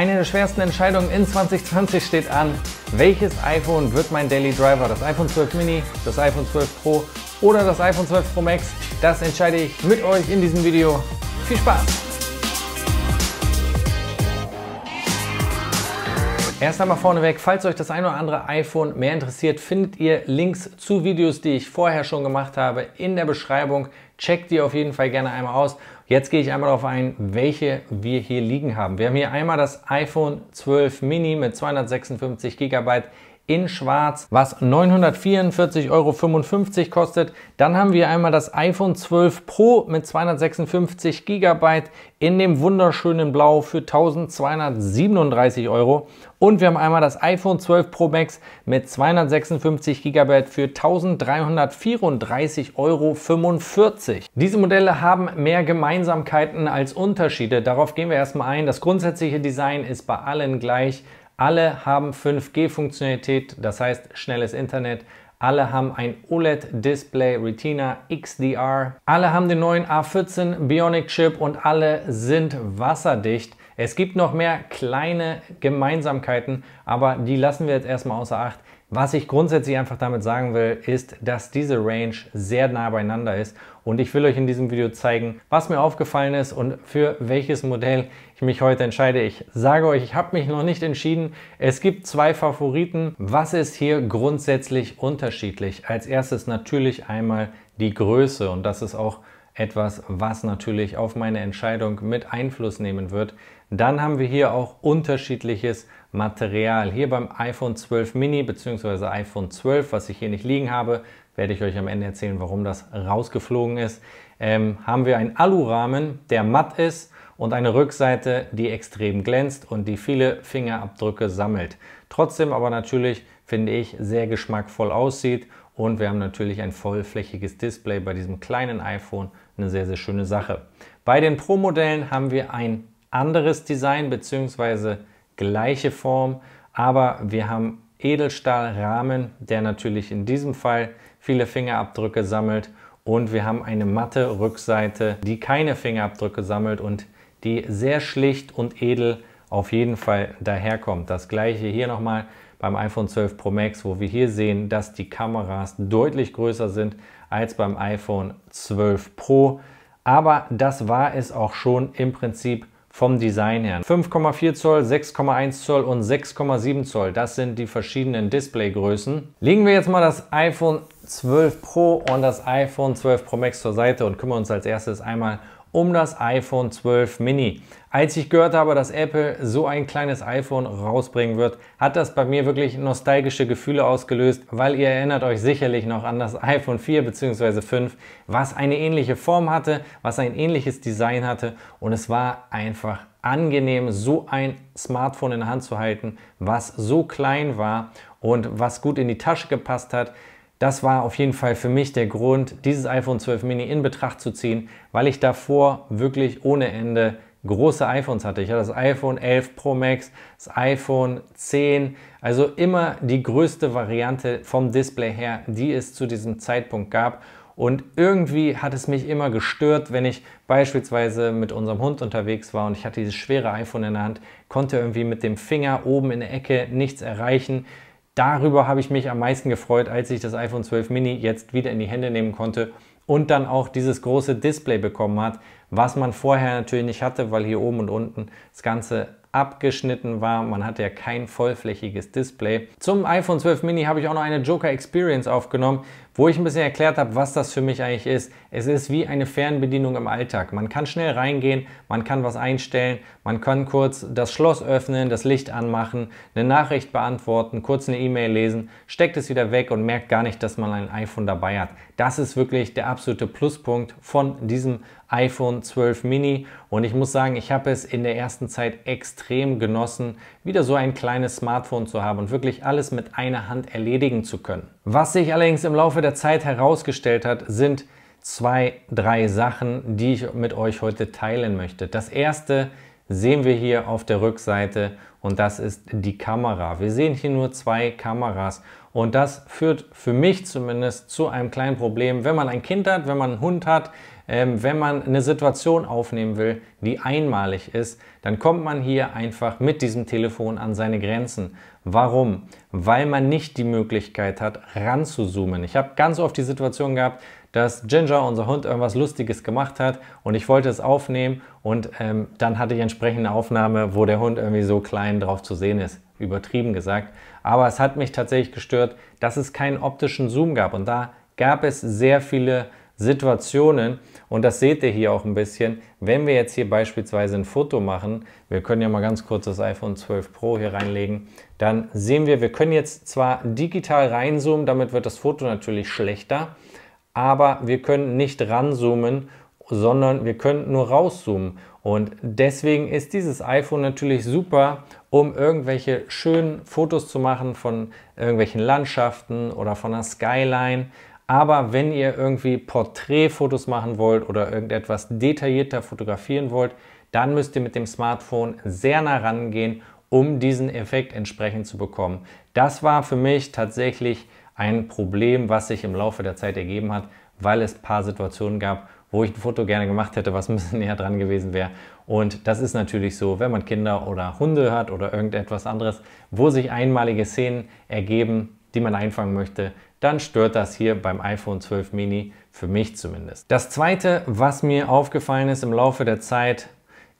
Eine der schwersten Entscheidungen in 2020 steht an. Welches iPhone wird mein Daily Driver? Das iPhone 12 Mini, das iPhone 12 Pro oder das iPhone 12 Pro Max? Das entscheide ich mit euch in diesem Video. Viel Spaß! Erst einmal vorneweg, falls euch das ein oder andere iPhone mehr interessiert, findet ihr Links zu Videos, die ich vorher schon gemacht habe, in der Beschreibung. Checkt die auf jeden Fall gerne einmal aus. Jetzt gehe ich einmal darauf ein, welche wir hier liegen haben. Wir haben hier einmal das iPhone 12 Mini mit 256 GB in Schwarz, was 944,55 Euro kostet. Dann haben wir einmal das iPhone 12 Pro mit 256 GB in dem wunderschönen Blau für 1237 Euro. Und wir haben einmal das iPhone 12 Pro Max mit 256 GB für 1334,45 Euro. Diese Modelle haben mehr Gemeinsamkeiten als Unterschiede. Darauf gehen wir erstmal ein. Das grundsätzliche Design ist bei allen gleich. Alle haben 5G-Funktionalität, das heißt schnelles Internet. Alle haben ein OLED-Display, Retina XDR. Alle haben den neuen A14 Bionic-Chip und alle sind wasserdicht. Es gibt noch mehr kleine Gemeinsamkeiten, aber die lassen wir jetzt erstmal außer Acht. Was ich grundsätzlich einfach damit sagen will, ist, dass diese Range sehr nah beieinander ist und ich will euch in diesem Video zeigen, was mir aufgefallen ist und für welches Modell ich mich heute entscheide. Ich sage euch, ich habe mich noch nicht entschieden. Es gibt zwei Favoriten. Was ist hier grundsätzlich unterschiedlich? Als erstes natürlich einmal die Größe und das ist auch etwas, was natürlich auf meine Entscheidung mit Einfluss nehmen wird. Dann haben wir hier auch unterschiedliches Material. Hier beim iPhone 12 Mini bzw. iPhone 12, was ich hier nicht liegen habe, werde ich euch am Ende erzählen, warum das rausgeflogen ist, ähm, haben wir einen Alurahmen, der matt ist und eine Rückseite, die extrem glänzt und die viele Fingerabdrücke sammelt. Trotzdem aber natürlich, finde ich, sehr geschmackvoll aussieht und wir haben natürlich ein vollflächiges Display bei diesem kleinen iPhone, eine sehr, sehr schöne Sache. Bei den Pro-Modellen haben wir ein anderes Design bzw gleiche Form, aber wir haben Edelstahlrahmen, der natürlich in diesem Fall viele Fingerabdrücke sammelt und wir haben eine matte Rückseite, die keine Fingerabdrücke sammelt und die sehr schlicht und edel auf jeden Fall daherkommt. Das gleiche hier nochmal beim iPhone 12 Pro Max, wo wir hier sehen, dass die Kameras deutlich größer sind als beim iPhone 12 Pro. Aber das war es auch schon im Prinzip vom Design her. 5,4 Zoll, 6,1 Zoll und 6,7 Zoll, das sind die verschiedenen Displaygrößen. Legen wir jetzt mal das iPhone 12 Pro und das iPhone 12 Pro Max zur Seite und kümmern uns als erstes einmal um um das iPhone 12 Mini. Als ich gehört habe, dass Apple so ein kleines iPhone rausbringen wird, hat das bei mir wirklich nostalgische Gefühle ausgelöst, weil ihr erinnert euch sicherlich noch an das iPhone 4 bzw. 5, was eine ähnliche Form hatte, was ein ähnliches Design hatte und es war einfach angenehm, so ein Smartphone in der Hand zu halten, was so klein war und was gut in die Tasche gepasst hat. Das war auf jeden Fall für mich der Grund, dieses iPhone 12 Mini in Betracht zu ziehen, weil ich davor wirklich ohne Ende große iPhones hatte. Ich hatte das iPhone 11 Pro Max, das iPhone 10, also immer die größte Variante vom Display her, die es zu diesem Zeitpunkt gab. Und irgendwie hat es mich immer gestört, wenn ich beispielsweise mit unserem Hund unterwegs war und ich hatte dieses schwere iPhone in der Hand, konnte irgendwie mit dem Finger oben in der Ecke nichts erreichen. Darüber habe ich mich am meisten gefreut, als ich das iPhone 12 Mini jetzt wieder in die Hände nehmen konnte und dann auch dieses große Display bekommen hat, was man vorher natürlich nicht hatte, weil hier oben und unten das Ganze abgeschnitten war. Man hatte ja kein vollflächiges Display. Zum iPhone 12 Mini habe ich auch noch eine Joker Experience aufgenommen, wo ich ein bisschen erklärt habe, was das für mich eigentlich ist. Es ist wie eine Fernbedienung im Alltag. Man kann schnell reingehen, man kann was einstellen, man kann kurz das Schloss öffnen, das Licht anmachen, eine Nachricht beantworten, kurz eine E-Mail lesen, steckt es wieder weg und merkt gar nicht, dass man ein iPhone dabei hat. Das ist wirklich der absolute Pluspunkt von diesem iPhone 12 Mini und ich muss sagen, ich habe es in der ersten Zeit extrem genossen, wieder so ein kleines Smartphone zu haben und wirklich alles mit einer Hand erledigen zu können. Was sich allerdings im Laufe der Zeit herausgestellt hat, sind zwei, drei Sachen, die ich mit euch heute teilen möchte. Das erste sehen wir hier auf der Rückseite und das ist die Kamera. Wir sehen hier nur zwei Kameras und das führt für mich zumindest zu einem kleinen Problem, wenn man ein Kind hat, wenn man einen Hund hat, ähm, wenn man eine Situation aufnehmen will, die einmalig ist, dann kommt man hier einfach mit diesem Telefon an seine Grenzen. Warum? Weil man nicht die Möglichkeit hat, ranzuzoomen. Ich habe ganz oft die Situation gehabt, dass Ginger, unser Hund, irgendwas Lustiges gemacht hat und ich wollte es aufnehmen und ähm, dann hatte ich entsprechend eine Aufnahme, wo der Hund irgendwie so klein drauf zu sehen ist, übertrieben gesagt. Aber es hat mich tatsächlich gestört, dass es keinen optischen Zoom gab und da gab es sehr viele Situationen und das seht ihr hier auch ein bisschen, wenn wir jetzt hier beispielsweise ein Foto machen, wir können ja mal ganz kurz das iPhone 12 Pro hier reinlegen, dann sehen wir, wir können jetzt zwar digital reinzoomen, damit wird das Foto natürlich schlechter, aber wir können nicht ranzoomen, sondern wir können nur rauszoomen. Und deswegen ist dieses iPhone natürlich super, um irgendwelche schönen Fotos zu machen von irgendwelchen Landschaften oder von der Skyline. Aber wenn ihr irgendwie Porträtfotos machen wollt oder irgendetwas detaillierter fotografieren wollt, dann müsst ihr mit dem Smartphone sehr nah rangehen, um diesen Effekt entsprechend zu bekommen. Das war für mich tatsächlich ein Problem, was sich im Laufe der Zeit ergeben hat, weil es ein paar Situationen gab, wo ich ein Foto gerne gemacht hätte, was ein bisschen näher dran gewesen wäre. Und das ist natürlich so, wenn man Kinder oder Hunde hat oder irgendetwas anderes, wo sich einmalige Szenen ergeben, die man einfangen möchte, dann stört das hier beim iPhone 12 Mini, für mich zumindest. Das zweite, was mir aufgefallen ist im Laufe der Zeit,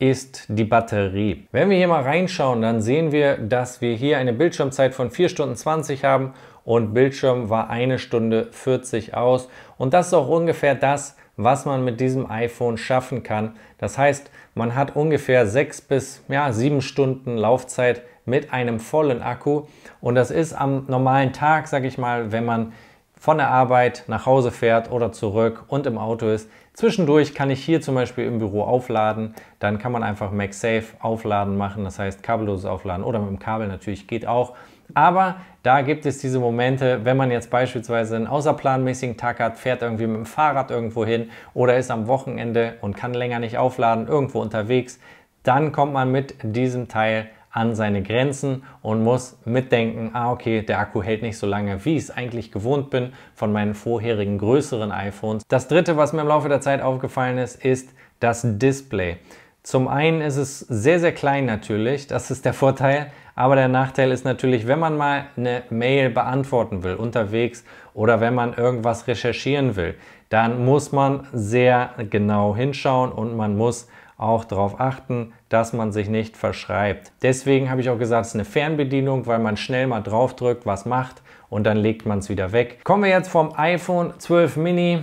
ist die Batterie. Wenn wir hier mal reinschauen, dann sehen wir, dass wir hier eine Bildschirmzeit von 4 Stunden 20 haben und Bildschirm war eine Stunde 40 aus. Und das ist auch ungefähr das, was man mit diesem iPhone schaffen kann. Das heißt, man hat ungefähr 6 bis ja, Stunden Laufzeit mit einem vollen Akku. Und das ist am normalen Tag, sage ich mal, wenn man von der Arbeit nach Hause fährt oder zurück und im Auto ist, Zwischendurch kann ich hier zum Beispiel im Büro aufladen, dann kann man einfach MagSafe aufladen machen, das heißt kabelloses Aufladen oder mit dem Kabel natürlich geht auch. Aber da gibt es diese Momente, wenn man jetzt beispielsweise einen außerplanmäßigen Tag hat, fährt irgendwie mit dem Fahrrad irgendwo hin oder ist am Wochenende und kann länger nicht aufladen, irgendwo unterwegs, dann kommt man mit diesem Teil an seine Grenzen und muss mitdenken, ah okay, der Akku hält nicht so lange, wie ich es eigentlich gewohnt bin von meinen vorherigen größeren iPhones. Das dritte, was mir im Laufe der Zeit aufgefallen ist, ist das Display. Zum einen ist es sehr, sehr klein natürlich, das ist der Vorteil, aber der Nachteil ist natürlich, wenn man mal eine Mail beantworten will unterwegs oder wenn man irgendwas recherchieren will, dann muss man sehr genau hinschauen und man muss auch darauf achten, dass man sich nicht verschreibt. Deswegen habe ich auch gesagt, es ist eine Fernbedienung, weil man schnell mal draufdrückt, was macht und dann legt man es wieder weg. Kommen wir jetzt vom iPhone 12 Mini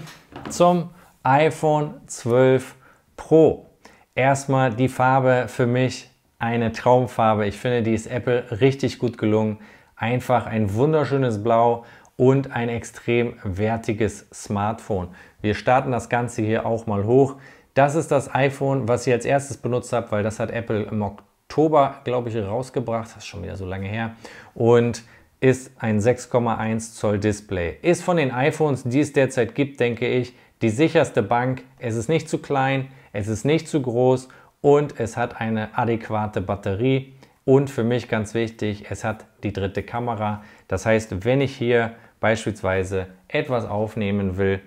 zum iPhone 12 Pro. Erstmal die Farbe für mich eine Traumfarbe. Ich finde, die ist Apple richtig gut gelungen. Einfach ein wunderschönes Blau und ein extrem wertiges Smartphone. Wir starten das Ganze hier auch mal hoch. Das ist das iPhone, was ihr als erstes benutzt habt, weil das hat Apple im Oktober, glaube ich, rausgebracht. Das ist schon wieder so lange her. Und ist ein 6,1 Zoll Display. Ist von den iPhones, die es derzeit gibt, denke ich, die sicherste Bank. Es ist nicht zu klein, es ist nicht zu groß und es hat eine adäquate Batterie. Und für mich ganz wichtig, es hat die dritte Kamera. Das heißt, wenn ich hier beispielsweise etwas aufnehmen will,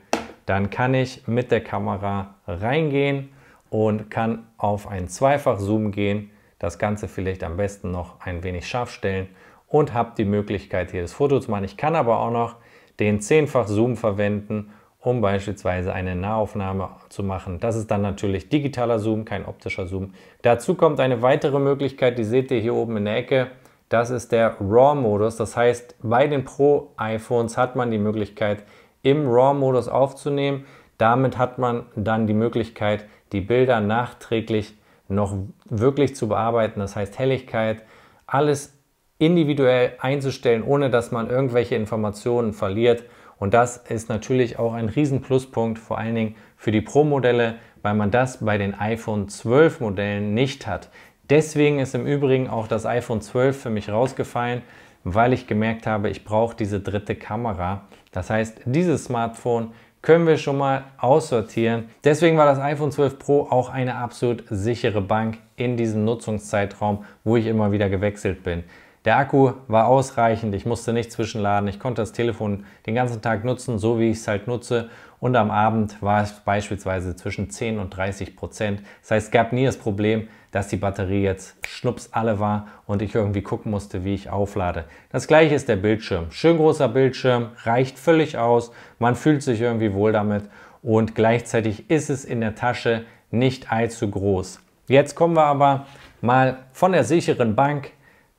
dann kann ich mit der Kamera reingehen und kann auf einen Zweifach-Zoom gehen, das Ganze vielleicht am besten noch ein wenig scharf stellen und habe die Möglichkeit, hier das Foto zu machen. Ich kann aber auch noch den zehnfach Zoom verwenden, um beispielsweise eine Nahaufnahme zu machen. Das ist dann natürlich digitaler Zoom, kein optischer Zoom. Dazu kommt eine weitere Möglichkeit, die seht ihr hier oben in der Ecke. Das ist der RAW-Modus. Das heißt, bei den Pro-iPhones hat man die Möglichkeit, im RAW-Modus aufzunehmen. Damit hat man dann die Möglichkeit, die Bilder nachträglich noch wirklich zu bearbeiten. Das heißt Helligkeit, alles individuell einzustellen, ohne dass man irgendwelche Informationen verliert. Und das ist natürlich auch ein riesen Pluspunkt, vor allen Dingen für die Pro-Modelle, weil man das bei den iPhone 12 Modellen nicht hat. Deswegen ist im Übrigen auch das iPhone 12 für mich rausgefallen, weil ich gemerkt habe, ich brauche diese dritte Kamera, das heißt, dieses Smartphone können wir schon mal aussortieren. Deswegen war das iPhone 12 Pro auch eine absolut sichere Bank in diesem Nutzungszeitraum, wo ich immer wieder gewechselt bin. Der Akku war ausreichend, ich musste nicht zwischenladen, ich konnte das Telefon den ganzen Tag nutzen, so wie ich es halt nutze. Und am Abend war es beispielsweise zwischen 10 und 30 Prozent. Das heißt, es gab nie das Problem, dass die Batterie jetzt schnups alle war und ich irgendwie gucken musste, wie ich auflade. Das gleiche ist der Bildschirm. Schön großer Bildschirm, reicht völlig aus, man fühlt sich irgendwie wohl damit und gleichzeitig ist es in der Tasche nicht allzu groß. Jetzt kommen wir aber mal von der sicheren Bank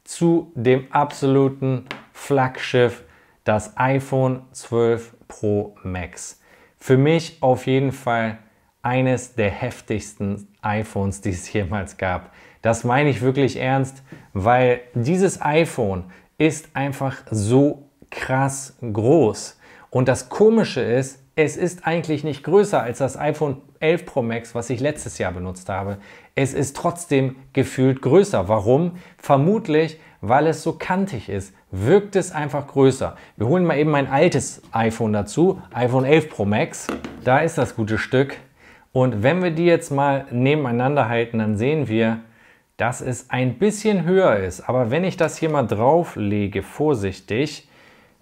zu dem absoluten Flaggschiff, das iPhone 12 Pro Max. Für mich auf jeden Fall eines der heftigsten iPhones, die es jemals gab. Das meine ich wirklich ernst, weil dieses iPhone ist einfach so krass groß. Und das Komische ist, es ist eigentlich nicht größer als das iPhone 11 Pro Max, was ich letztes Jahr benutzt habe. Es ist trotzdem gefühlt größer. Warum? Vermutlich, weil es so kantig ist, wirkt es einfach größer. Wir holen mal eben mein altes iPhone dazu, iPhone 11 Pro Max. Da ist das gute Stück. Und wenn wir die jetzt mal nebeneinander halten, dann sehen wir, dass es ein bisschen höher ist. Aber wenn ich das hier mal drauflege, vorsichtig,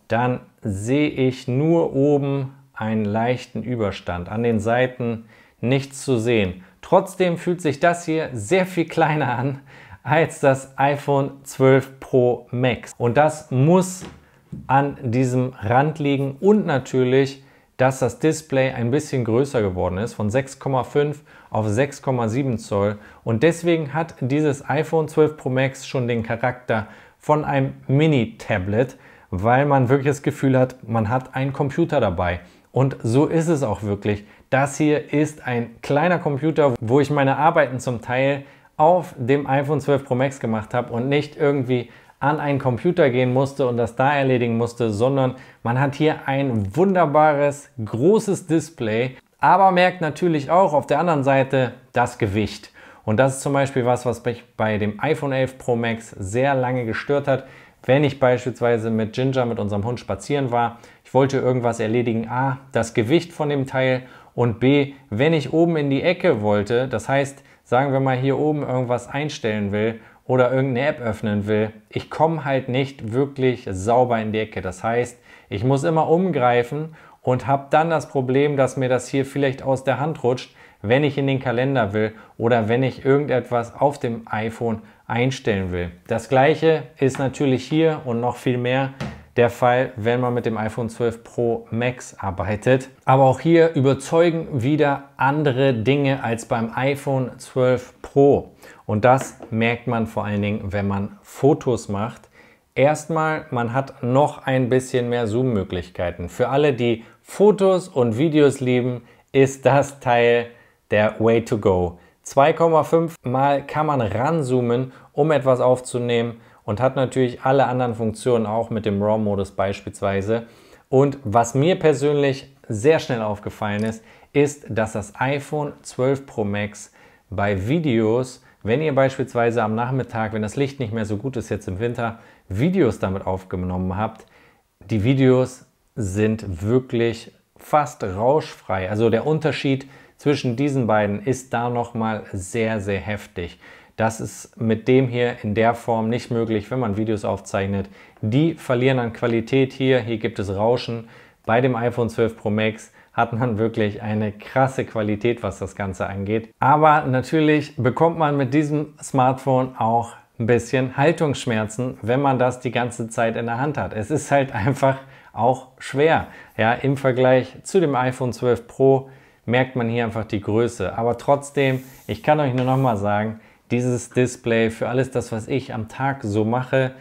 dann sehe ich nur oben einen leichten Überstand. An den Seiten nichts zu sehen. Trotzdem fühlt sich das hier sehr viel kleiner an als das iPhone 12 Pro Max. Und das muss an diesem Rand liegen und natürlich, dass das Display ein bisschen größer geworden ist, von 6,5 auf 6,7 Zoll. Und deswegen hat dieses iPhone 12 Pro Max schon den Charakter von einem Mini-Tablet, weil man wirklich das Gefühl hat, man hat einen Computer dabei. Und so ist es auch wirklich. Das hier ist ein kleiner Computer, wo ich meine Arbeiten zum Teil auf dem iPhone 12 Pro Max gemacht habe und nicht irgendwie an einen Computer gehen musste und das da erledigen musste, sondern man hat hier ein wunderbares, großes Display, aber merkt natürlich auch auf der anderen Seite das Gewicht. Und das ist zum Beispiel was, was mich bei dem iPhone 11 Pro Max sehr lange gestört hat, wenn ich beispielsweise mit Ginger, mit unserem Hund, spazieren war, ich wollte irgendwas erledigen, a, das Gewicht von dem Teil und b, wenn ich oben in die Ecke wollte, das heißt, sagen wir mal hier oben irgendwas einstellen will oder irgendeine App öffnen will, ich komme halt nicht wirklich sauber in die Ecke. Das heißt, ich muss immer umgreifen und habe dann das Problem, dass mir das hier vielleicht aus der Hand rutscht, wenn ich in den Kalender will oder wenn ich irgendetwas auf dem iPhone einstellen will. Das gleiche ist natürlich hier und noch viel mehr der Fall, wenn man mit dem iPhone 12 Pro Max arbeitet. Aber auch hier überzeugen wieder andere Dinge als beim iPhone 12 Pro. Und das merkt man vor allen Dingen, wenn man Fotos macht. Erstmal, man hat noch ein bisschen mehr Zoom-Möglichkeiten. Für alle, die Fotos und Videos lieben, ist das Teil der Way to Go. 2,5 Mal kann man ranzoomen, um etwas aufzunehmen und hat natürlich alle anderen Funktionen auch mit dem RAW-Modus beispielsweise. Und was mir persönlich sehr schnell aufgefallen ist, ist, dass das iPhone 12 Pro Max bei Videos, wenn ihr beispielsweise am Nachmittag, wenn das Licht nicht mehr so gut ist jetzt im Winter, Videos damit aufgenommen habt, die Videos sind wirklich fast rauschfrei. Also der Unterschied zwischen diesen beiden ist da nochmal sehr, sehr heftig. Das ist mit dem hier in der Form nicht möglich, wenn man Videos aufzeichnet. Die verlieren an Qualität hier. Hier gibt es Rauschen. Bei dem iPhone 12 Pro Max hat man wirklich eine krasse Qualität, was das Ganze angeht. Aber natürlich bekommt man mit diesem Smartphone auch ein bisschen Haltungsschmerzen, wenn man das die ganze Zeit in der Hand hat. Es ist halt einfach auch schwer. Ja, im Vergleich zu dem iPhone 12 Pro merkt man hier einfach die Größe. Aber trotzdem, ich kann euch nur nochmal sagen, dieses Display für alles das, was ich am Tag so mache,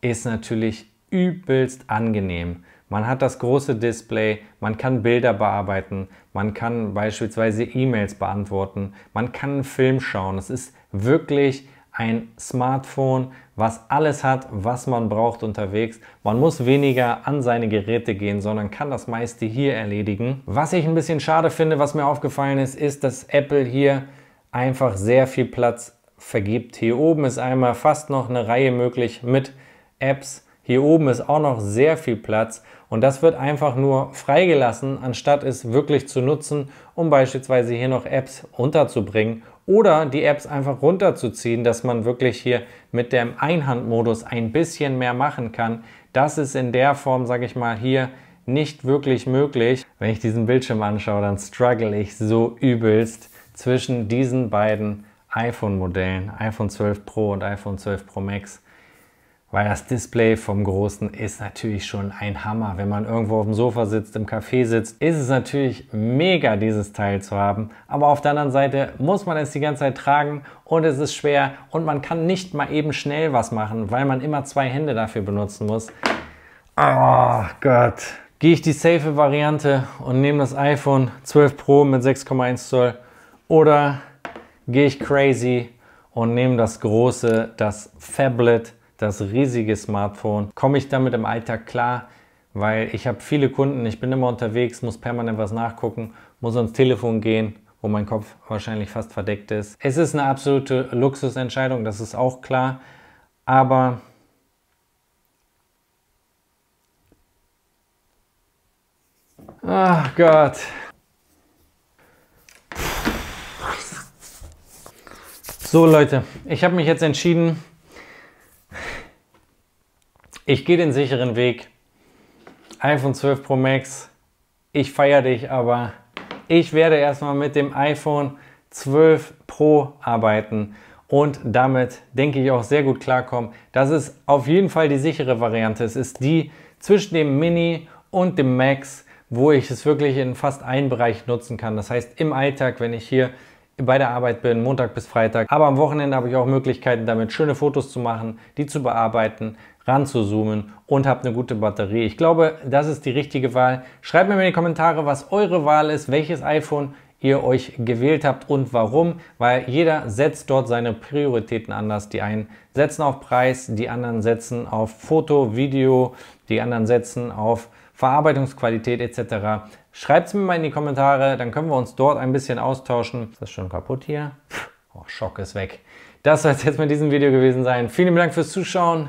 ist natürlich übelst angenehm. Man hat das große Display, man kann Bilder bearbeiten, man kann beispielsweise E-Mails beantworten, man kann einen Film schauen. Es ist wirklich ein Smartphone, was alles hat, was man braucht unterwegs. Man muss weniger an seine Geräte gehen, sondern kann das meiste hier erledigen. Was ich ein bisschen schade finde, was mir aufgefallen ist, ist, dass Apple hier einfach sehr viel Platz vergibt. Hier oben ist einmal fast noch eine Reihe möglich mit Apps. Hier oben ist auch noch sehr viel Platz und das wird einfach nur freigelassen, anstatt es wirklich zu nutzen, um beispielsweise hier noch Apps runterzubringen oder die Apps einfach runterzuziehen, dass man wirklich hier mit dem Einhandmodus ein bisschen mehr machen kann. Das ist in der Form, sage ich mal, hier nicht wirklich möglich. Wenn ich diesen Bildschirm anschaue, dann struggle ich so übelst zwischen diesen beiden iPhone-Modellen, iPhone 12 Pro und iPhone 12 Pro Max. Weil das Display vom Großen ist natürlich schon ein Hammer. Wenn man irgendwo auf dem Sofa sitzt, im Café sitzt, ist es natürlich mega, dieses Teil zu haben. Aber auf der anderen Seite muss man es die ganze Zeit tragen und es ist schwer und man kann nicht mal eben schnell was machen, weil man immer zwei Hände dafür benutzen muss. Oh Gott. Gehe ich die safe Variante und nehme das iPhone 12 Pro mit 6,1 Zoll oder gehe ich crazy und nehme das große, das Fablet das riesige Smartphone. Komme ich damit im Alltag klar? Weil ich habe viele Kunden, ich bin immer unterwegs, muss permanent was nachgucken, muss ans Telefon gehen, wo mein Kopf wahrscheinlich fast verdeckt ist. Es ist eine absolute Luxusentscheidung, das ist auch klar, aber Ach Gott. So Leute, ich habe mich jetzt entschieden, ich gehe den sicheren Weg. iPhone 12 Pro Max, ich feiere dich, aber ich werde erstmal mit dem iPhone 12 Pro arbeiten und damit denke ich auch sehr gut klarkommen. Das ist auf jeden Fall die sichere Variante. Es ist die zwischen dem Mini und dem Max, wo ich es wirklich in fast allen Bereich nutzen kann. Das heißt im Alltag, wenn ich hier bei der Arbeit bin, Montag bis Freitag. Aber am Wochenende habe ich auch Möglichkeiten, damit schöne Fotos zu machen, die zu bearbeiten, ranzuzoomen und habt eine gute Batterie. Ich glaube, das ist die richtige Wahl. Schreibt mir in die Kommentare, was eure Wahl ist, welches iPhone ihr euch gewählt habt und warum, weil jeder setzt dort seine Prioritäten anders. Die einen setzen auf Preis, die anderen setzen auf Foto, Video, die anderen setzen auf Verarbeitungsqualität etc. Schreibt es mir mal in die Kommentare, dann können wir uns dort ein bisschen austauschen. Ist das schon kaputt hier? oh, Schock ist weg. Das soll es jetzt mit diesem Video gewesen sein. Vielen Dank fürs Zuschauen.